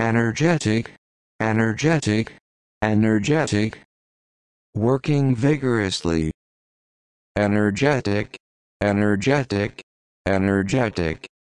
energetic, energetic, energetic. Working vigorously. Energetic, energetic, energetic.